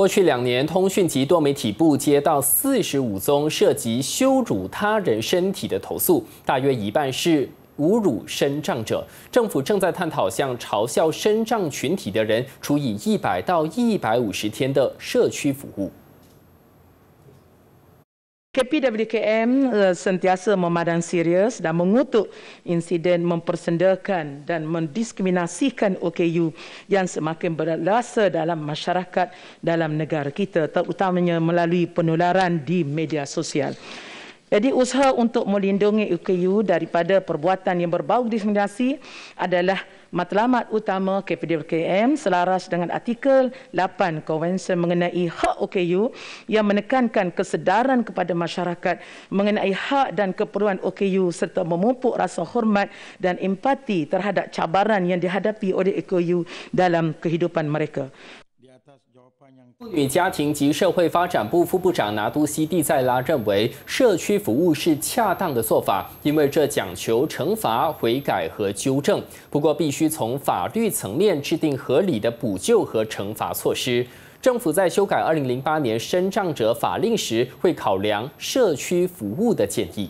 过去两年，通讯及多媒体部接到四十五宗涉及羞辱他人身体的投诉，大约一半是侮辱身障者。政府正在探讨向嘲笑身障群体的人处以一百到一百五十天的社区服务。KPWKM uh, eh, sentiasa memandang serius dan mengutuk insiden mempersendakan dan mendiskriminasikan OKU yang semakin berlasa dalam masyarakat dalam negara kita terutamanya melalui penularan di media sosial. Jadi usaha untuk melindungi UKU daripada perbuatan yang berbau diskriminasi adalah matlamat utama KPDKM selaras dengan artikel 8 konvensyen mengenai hak OKU yang menekankan kesedaran kepada masyarakat mengenai hak dan keperluan OKU serta memupuk rasa hormat dan empati terhadap cabaran yang dihadapi oleh OKU dalam kehidupan mereka. 妇女家庭及社会发展部副部长拿都西蒂塞拉认为，社区服务是恰当的做法，因为这讲求惩罚、悔改和纠正。不过，必须从法律层面制定合理的补救和惩罚措施。政府在修改2008年《升障者法令》时，会考量社区服务的建议。